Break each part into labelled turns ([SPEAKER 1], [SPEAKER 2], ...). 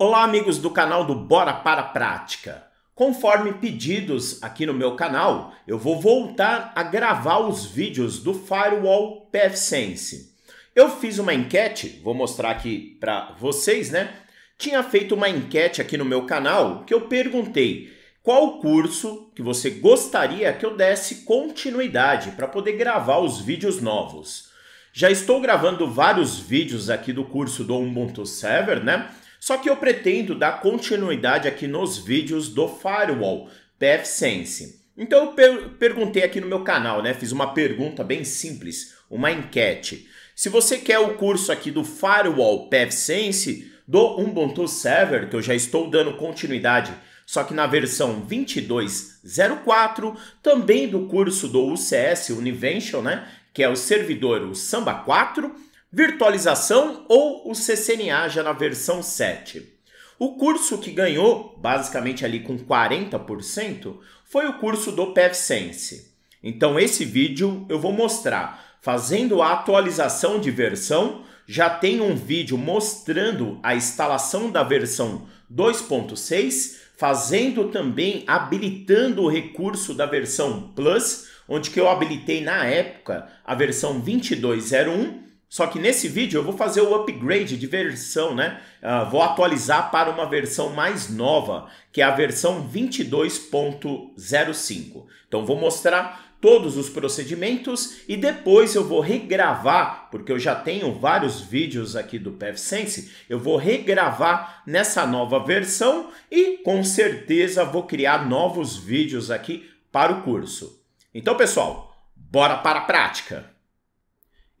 [SPEAKER 1] Olá, amigos do canal do Bora para a Prática. Conforme pedidos aqui no meu canal, eu vou voltar a gravar os vídeos do Firewall PFSense. Eu fiz uma enquete, vou mostrar aqui para vocês, né? Tinha feito uma enquete aqui no meu canal que eu perguntei qual curso que você gostaria que eu desse continuidade para poder gravar os vídeos novos. Já estou gravando vários vídeos aqui do curso do Ubuntu Server, né? Só que eu pretendo dar continuidade aqui nos vídeos do Firewall PFSense. Então eu per perguntei aqui no meu canal, né? Fiz uma pergunta bem simples, uma enquete. Se você quer o curso aqui do Firewall PFSense, do Ubuntu Server, que eu já estou dando continuidade, só que na versão 22.04, também do curso do UCS Univention, né? Que é o servidor o Samba 4, virtualização ou o CCNA já na versão 7. O curso que ganhou, basicamente ali com 40%, foi o curso do PevSense. Então, esse vídeo eu vou mostrar fazendo a atualização de versão. Já tem um vídeo mostrando a instalação da versão 2.6, fazendo também habilitando o recurso da versão Plus, onde que eu habilitei na época a versão 2201 só que nesse vídeo eu vou fazer o upgrade de versão, né? Uh, vou atualizar para uma versão mais nova, que é a versão 22.05. Então vou mostrar todos os procedimentos e depois eu vou regravar, porque eu já tenho vários vídeos aqui do PevSense, eu vou regravar nessa nova versão e com certeza vou criar novos vídeos aqui para o curso. Então pessoal, bora para a prática!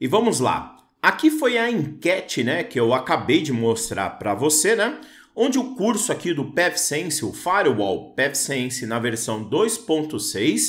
[SPEAKER 1] E vamos lá, Aqui foi a enquete, né, que eu acabei de mostrar para você, né? Onde o curso aqui do PathSense, o Firewall PathSense na versão 2.6,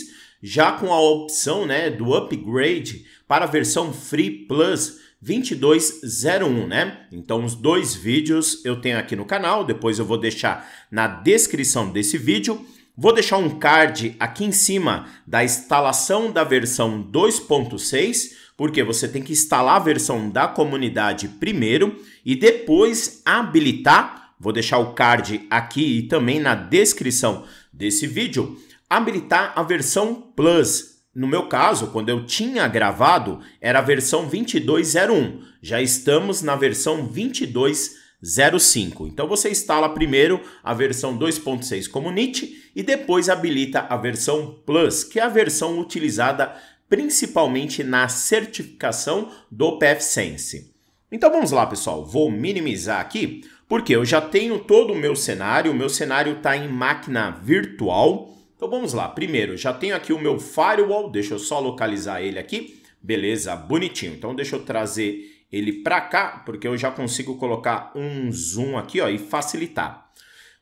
[SPEAKER 1] já com a opção, né, do upgrade para a versão Free Plus 2201, né? Então os dois vídeos eu tenho aqui no canal, depois eu vou deixar na descrição desse vídeo. Vou deixar um card aqui em cima da instalação da versão 2.6 porque você tem que instalar a versão da comunidade primeiro e depois habilitar. Vou deixar o card aqui e também na descrição desse vídeo. Habilitar a versão Plus, no meu caso, quando eu tinha gravado, era a versão 2201. Já estamos na versão 2205. Então você instala primeiro a versão 2.6 Community e depois habilita a versão Plus, que é a versão utilizada principalmente na certificação do PFSense. Então vamos lá, pessoal. Vou minimizar aqui, porque eu já tenho todo o meu cenário. O meu cenário está em máquina virtual. Então vamos lá. Primeiro, já tenho aqui o meu firewall. Deixa eu só localizar ele aqui. Beleza, bonitinho. Então deixa eu trazer ele para cá, porque eu já consigo colocar um zoom aqui ó, e facilitar.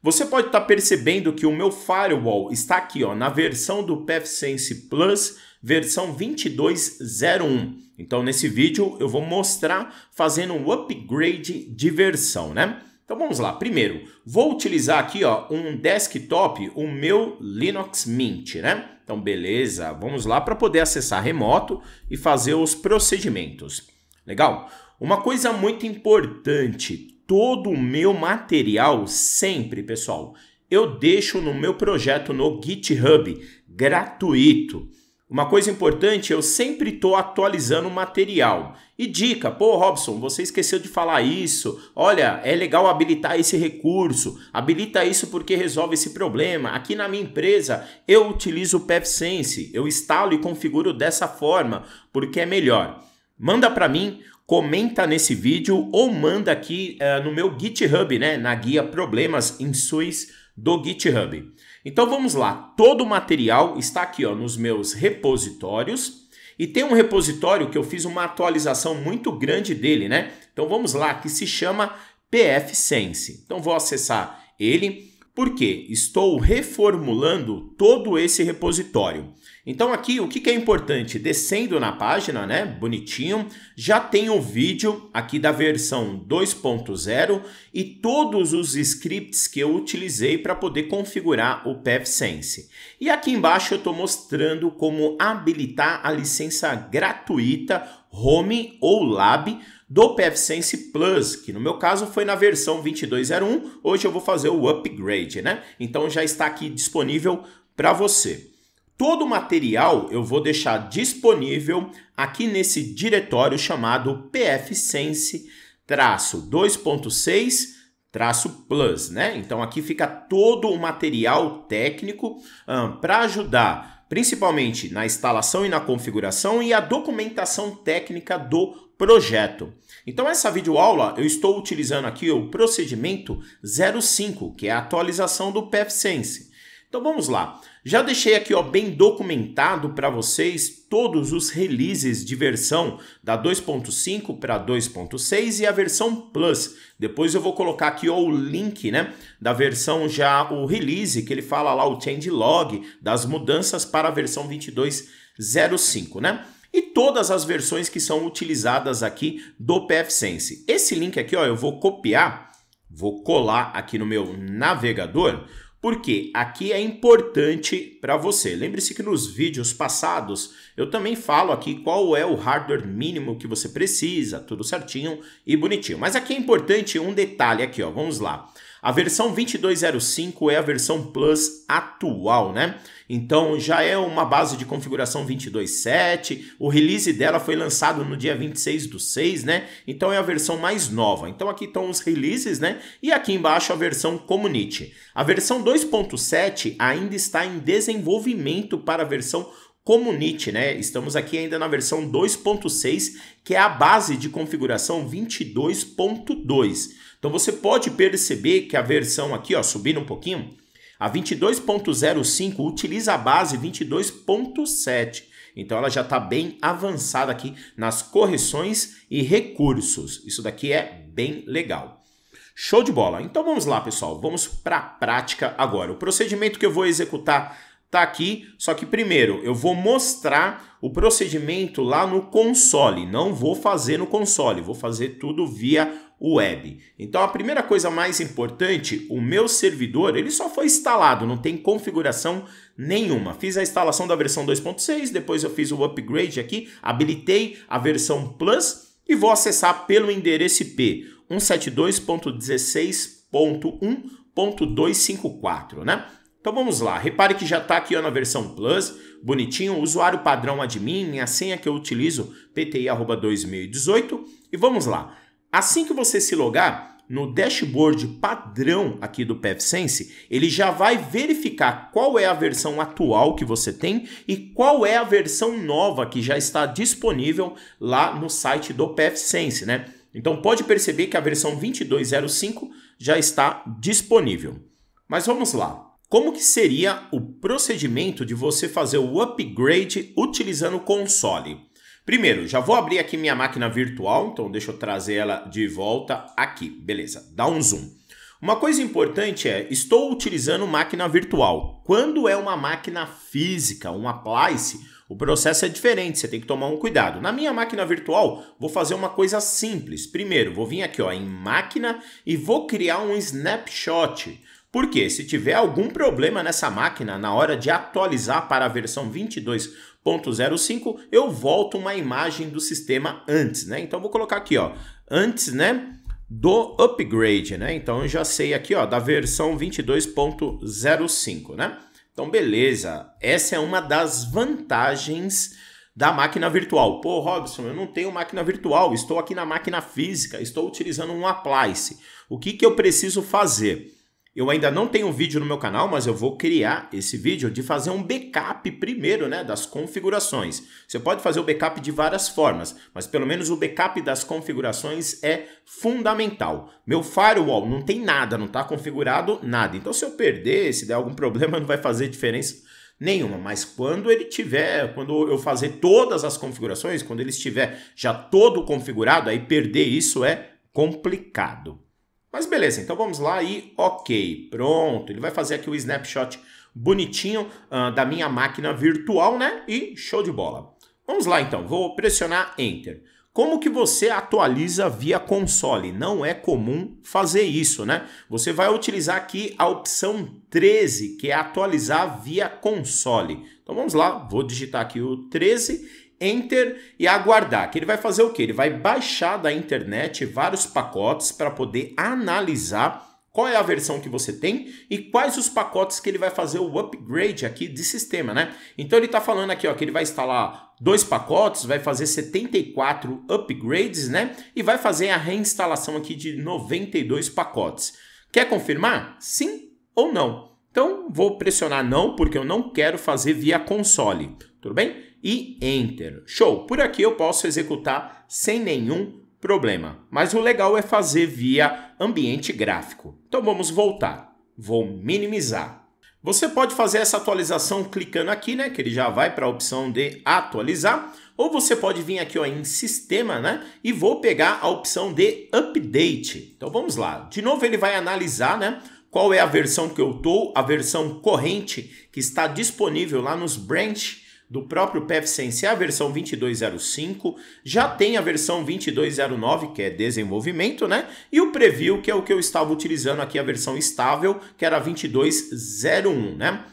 [SPEAKER 1] Você pode estar tá percebendo que o meu firewall está aqui ó, na versão do PFSense Plus versão 2201. Então, nesse vídeo, eu vou mostrar fazendo um upgrade de versão, né? Então vamos lá. Primeiro, vou utilizar aqui ó, um desktop, o meu Linux Mint, né? Então beleza, vamos lá para poder acessar remoto e fazer os procedimentos. Legal? Uma coisa muito importante, todo o meu material sempre, pessoal, eu deixo no meu projeto no GitHub gratuito. Uma coisa importante, eu sempre estou atualizando o material. E dica, pô, Robson, você esqueceu de falar isso. Olha, é legal habilitar esse recurso. Habilita isso porque resolve esse problema. Aqui na minha empresa, eu utilizo o PepSense. Eu instalo e configuro dessa forma, porque é melhor. Manda para mim, comenta nesse vídeo ou manda aqui uh, no meu GitHub, né, na guia Problemas em SUS do GitHub. Então vamos lá, todo o material está aqui ó, nos meus repositórios e tem um repositório que eu fiz uma atualização muito grande dele, né? Então vamos lá, que se chama PF Sense. Então vou acessar ele porque estou reformulando todo esse repositório. Então aqui o que é importante, descendo na página, né, bonitinho, já tem o vídeo aqui da versão 2.0 e todos os scripts que eu utilizei para poder configurar o PevSense. E aqui embaixo eu estou mostrando como habilitar a licença gratuita Home ou Lab do PFSense Plus, que no meu caso foi na versão 2201, hoje eu vou fazer o upgrade, né? Então já está aqui disponível para você. Todo o material eu vou deixar disponível aqui nesse diretório chamado PFSense traço 2.6 traço plus, né? Então aqui fica todo o material técnico um, para ajudar principalmente na instalação e na configuração e a documentação técnica do projeto. Então essa videoaula eu estou utilizando aqui o procedimento 05, que é a atualização do PFSense. Então vamos lá. Já deixei aqui ó, bem documentado para vocês todos os releases de versão da 2.5 para 2.6 e a versão Plus. Depois eu vou colocar aqui ó, o link né, da versão já, o release, que ele fala lá o changelog das mudanças para a versão 22.05, né? E todas as versões que são utilizadas aqui do PFSense. Esse link aqui ó, eu vou copiar, vou colar aqui no meu navegador porque aqui é importante para você. Lembre-se que nos vídeos passados eu também falo aqui qual é o hardware mínimo que você precisa, tudo certinho e bonitinho. Mas aqui é importante um detalhe aqui, ó, vamos lá. A versão 2205 é a versão Plus atual, né? Então já é uma base de configuração 22.7. O release dela foi lançado no dia 26 do 6, né? Então é a versão mais nova. Então aqui estão os releases, né? E aqui embaixo a versão Community. A versão 2.7 ainda está em desenvolvimento para a versão Community, né? Estamos aqui ainda na versão 2.6, que é a base de configuração 22.2. Então você pode perceber que a versão aqui, ó, subindo um pouquinho, a 22.05 utiliza a base 22.7. Então ela já está bem avançada aqui nas correções e recursos. Isso daqui é bem legal. Show de bola. Então vamos lá, pessoal. Vamos para a prática agora. O procedimento que eu vou executar tá aqui, só que primeiro eu vou mostrar o procedimento lá no console, não vou fazer no console, vou fazer tudo via web. Então a primeira coisa mais importante, o meu servidor, ele só foi instalado, não tem configuração nenhuma. Fiz a instalação da versão 2.6, depois eu fiz o upgrade aqui, habilitei a versão Plus e vou acessar pelo endereço IP 172.16.1.254, né? Então vamos lá, repare que já está aqui ó, na versão Plus, bonitinho, usuário padrão admin, a senha que eu utilizo, pti.2018, e vamos lá. Assim que você se logar, no dashboard padrão aqui do PFSense, ele já vai verificar qual é a versão atual que você tem e qual é a versão nova que já está disponível lá no site do PFSense, né? Então pode perceber que a versão 2205 já está disponível. Mas vamos lá. Como que seria o procedimento de você fazer o upgrade utilizando o console? Primeiro, já vou abrir aqui minha máquina virtual, então deixa eu trazer ela de volta aqui. Beleza, dá um zoom. Uma coisa importante é, estou utilizando máquina virtual. Quando é uma máquina física, um appliance, o processo é diferente, você tem que tomar um cuidado. Na minha máquina virtual, vou fazer uma coisa simples. Primeiro, vou vir aqui ó, em máquina e vou criar um snapshot. Porque se tiver algum problema nessa máquina na hora de atualizar para a versão 22 0.05, eu volto uma imagem do sistema antes, né? Então vou colocar aqui, ó, antes, né, do upgrade, né? Então eu já sei aqui, ó, da versão 22.05, né? Então beleza, essa é uma das vantagens da máquina virtual. Pô, Robson, eu não tenho máquina virtual, estou aqui na máquina física, estou utilizando um appliance. O que, que eu preciso fazer? Eu ainda não tenho vídeo no meu canal, mas eu vou criar esse vídeo de fazer um backup primeiro, né, das configurações. Você pode fazer o backup de várias formas, mas pelo menos o backup das configurações é fundamental. Meu firewall não tem nada, não está configurado nada. Então se eu perder, se der algum problema, não vai fazer diferença nenhuma, mas quando ele tiver, quando eu fazer todas as configurações, quando ele estiver já todo configurado, aí perder isso é complicado. Mas beleza, então vamos lá e ok, pronto. Ele vai fazer aqui o snapshot bonitinho uh, da minha máquina virtual, né? E show de bola. Vamos lá então, vou pressionar Enter. Como que você atualiza via console? Não é comum fazer isso, né? Você vai utilizar aqui a opção 13, que é atualizar via console. Então vamos lá, vou digitar aqui o 13 enter e aguardar. Que ele vai fazer o que? Ele vai baixar da internet vários pacotes para poder analisar qual é a versão que você tem e quais os pacotes que ele vai fazer o upgrade aqui de sistema, né? Então ele está falando aqui, ó, que ele vai instalar dois pacotes, vai fazer 74 upgrades, né? E vai fazer a reinstalação aqui de 92 pacotes. Quer confirmar? Sim ou não? Então vou pressionar não, porque eu não quero fazer via console tudo bem? E Enter. Show! Por aqui eu posso executar sem nenhum problema, mas o legal é fazer via ambiente gráfico. Então vamos voltar. Vou minimizar. Você pode fazer essa atualização clicando aqui, né, que ele já vai para a opção de atualizar, ou você pode vir aqui ó, em sistema, né, e vou pegar a opção de update. Então vamos lá. De novo ele vai analisar, né, qual é a versão que eu tô, a versão corrente que está disponível lá nos branch do próprio PEF é a versão 2205, já tem a versão 2209, que é desenvolvimento, né? E o preview, que é o que eu estava utilizando aqui, a versão estável, que era 2201, né?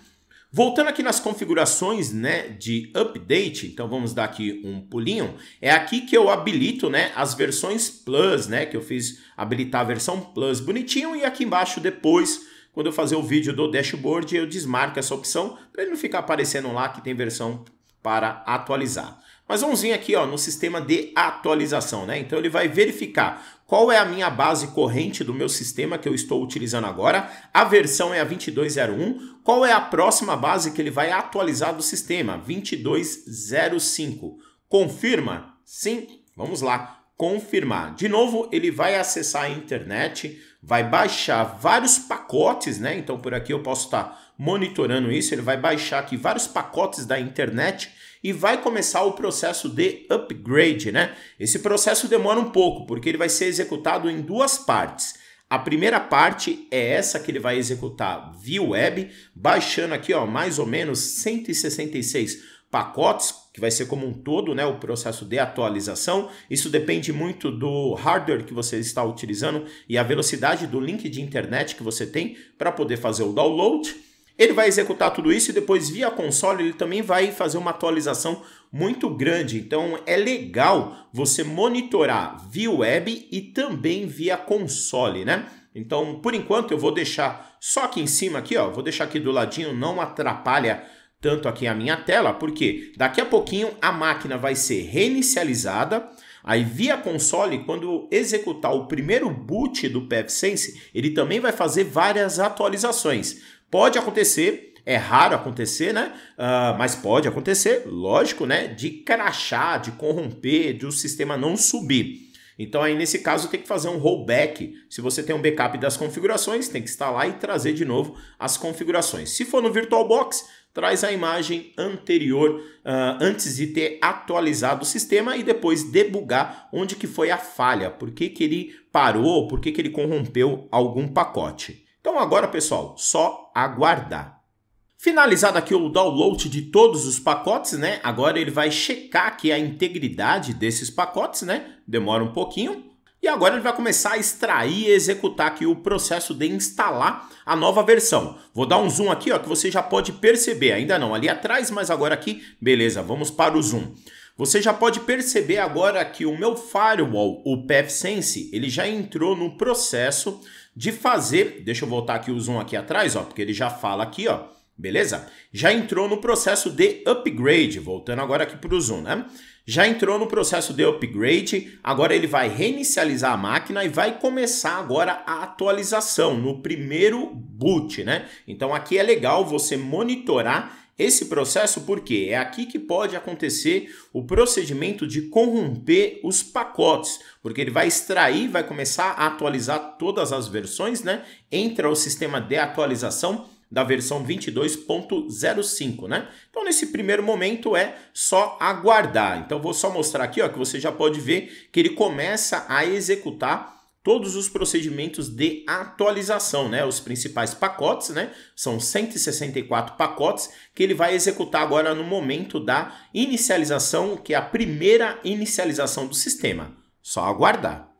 [SPEAKER 1] Voltando aqui nas configurações né, de update, então vamos dar aqui um pulinho. É aqui que eu habilito né, as versões Plus, né? Que eu fiz habilitar a versão Plus bonitinho e aqui embaixo depois quando eu fazer o vídeo do dashboard, eu desmarco essa opção para ele não ficar aparecendo lá que tem versão para atualizar. Mas vamos vir aqui ó, no sistema de atualização, né? Então ele vai verificar qual é a minha base corrente do meu sistema que eu estou utilizando agora, a versão é a 2201, qual é a próxima base que ele vai atualizar do sistema, 2205. Confirma? Sim, vamos lá, confirmar. De novo, ele vai acessar a internet, vai baixar vários pacotes, né? Então por aqui eu posso estar tá monitorando isso, ele vai baixar aqui vários pacotes da internet e vai começar o processo de upgrade, né? Esse processo demora um pouco, porque ele vai ser executado em duas partes. A primeira parte é essa que ele vai executar via web, baixando aqui, ó, mais ou menos 166 pacotes, que vai ser como um todo, né, o processo de atualização. Isso depende muito do hardware que você está utilizando e a velocidade do link de internet que você tem para poder fazer o download. Ele vai executar tudo isso e depois via console ele também vai fazer uma atualização muito grande. Então é legal você monitorar via web e também via console, né? Então, por enquanto eu vou deixar só aqui em cima aqui, ó, vou deixar aqui do ladinho, não atrapalha tanto aqui a minha tela, porque daqui a pouquinho a máquina vai ser reinicializada, Aí via console, quando executar o primeiro boot do PepSense, ele também vai fazer várias atualizações. Pode acontecer, é raro acontecer, né? Uh, mas pode acontecer, lógico, né? De crachar, de corromper, de o um sistema não subir. Então aí nesse caso tem que fazer um rollback. Se você tem um backup das configurações, tem que instalar e trazer de novo as configurações. Se for no VirtualBox, traz a imagem anterior uh, antes de ter atualizado o sistema e depois debugar onde que foi a falha, por que, que ele parou, por que, que ele corrompeu algum pacote. Então agora, pessoal, só aguardar. Finalizado aqui o download de todos os pacotes, né? Agora ele vai checar aqui a integridade desses pacotes, né? Demora um pouquinho. E agora ele vai começar a extrair e executar aqui o processo de instalar a nova versão. Vou dar um zoom aqui, ó, que você já pode perceber. Ainda não ali atrás, mas agora aqui. Beleza, vamos para o zoom. Você já pode perceber agora que o meu firewall, o PFSense, ele já entrou no processo de fazer... Deixa eu voltar aqui o zoom aqui atrás, ó, porque ele já fala aqui, ó beleza? Já entrou no processo de upgrade, voltando agora aqui para o Zoom, né? Já entrou no processo de upgrade, agora ele vai reinicializar a máquina e vai começar agora a atualização no primeiro boot, né? Então aqui é legal você monitorar esse processo porque é aqui que pode acontecer o procedimento de corromper os pacotes, porque ele vai extrair, vai começar a atualizar todas as versões, né? Entra o sistema de atualização da versão 22.05, né? Então, nesse primeiro momento é só aguardar. Então, vou só mostrar aqui, ó, que você já pode ver que ele começa a executar todos os procedimentos de atualização, né? Os principais pacotes, né? São 164 pacotes que ele vai executar agora no momento da inicialização, que é a primeira inicialização do sistema. Só aguardar.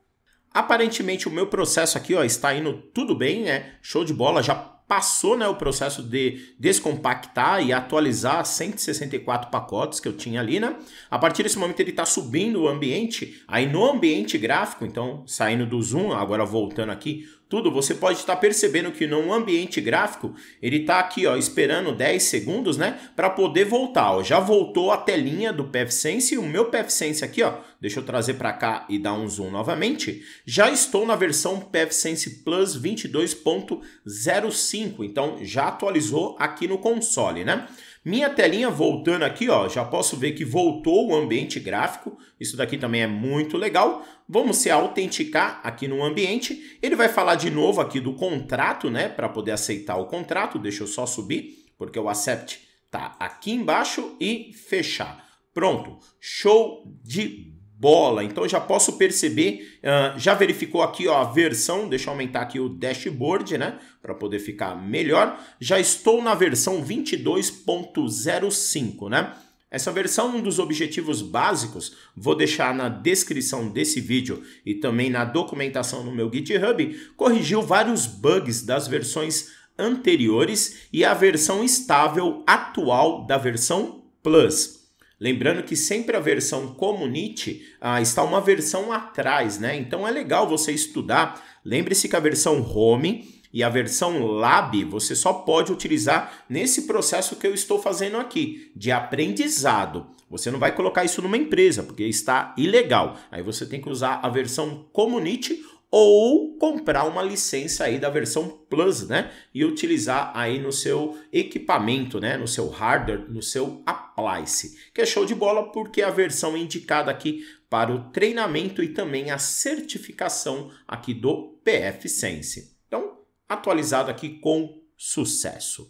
[SPEAKER 1] Aparentemente o meu processo aqui ó, está indo tudo bem, né? Show de bola, já passou né, o processo de descompactar e atualizar 164 pacotes que eu tinha ali, né? A partir desse momento ele está subindo o ambiente, aí no ambiente gráfico, então saindo do zoom, agora voltando aqui tudo, você pode estar percebendo que no ambiente gráfico, ele está aqui ó, esperando 10 segundos né, para poder voltar. Ó. Já voltou a telinha do PFSense e o meu PFSense aqui, ó, deixa eu trazer para cá e dar um zoom novamente, já estou na versão PFSense Plus 22.05, então já atualizou aqui no console. né? Minha telinha voltando aqui, ó, já posso ver que voltou o ambiente gráfico. Isso daqui também é muito legal. Vamos se autenticar aqui no ambiente. Ele vai falar de novo aqui do contrato, né, para poder aceitar o contrato. Deixa eu só subir, porque o accept tá aqui embaixo e fechar. Pronto, show de bola. Então já posso perceber, uh, já verificou aqui ó, a versão, deixa eu aumentar aqui o dashboard, né, para poder ficar melhor. Já estou na versão 22.05, né? Essa versão, é um dos objetivos básicos, vou deixar na descrição desse vídeo e também na documentação no meu GitHub, corrigiu vários bugs das versões anteriores e a versão estável atual da versão Plus. Lembrando que sempre a versão Community ah, está uma versão atrás, né? Então é legal você estudar. Lembre-se que a versão Home e a versão Lab você só pode utilizar nesse processo que eu estou fazendo aqui, de aprendizado. Você não vai colocar isso numa empresa, porque está ilegal. Aí você tem que usar a versão Community ou comprar uma licença aí da versão Plus, né? E utilizar aí no seu equipamento, né? No seu hardware, no seu appliance, que é show de bola porque é a versão indicada aqui para o treinamento e também a certificação aqui do PF Sense. Então, atualizado aqui com sucesso.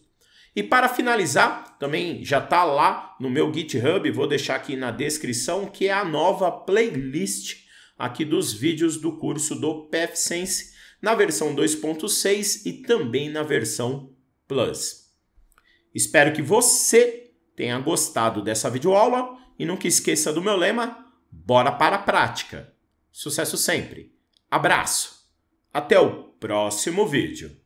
[SPEAKER 1] E para finalizar, também já está lá no meu GitHub, vou deixar aqui na descrição, que é a nova playlist aqui dos vídeos do curso do PFSense na versão 2.6 e também na versão Plus. Espero que você tenha gostado dessa videoaula e nunca esqueça do meu lema: bora para a prática. Sucesso sempre. Abraço. Até o próximo vídeo.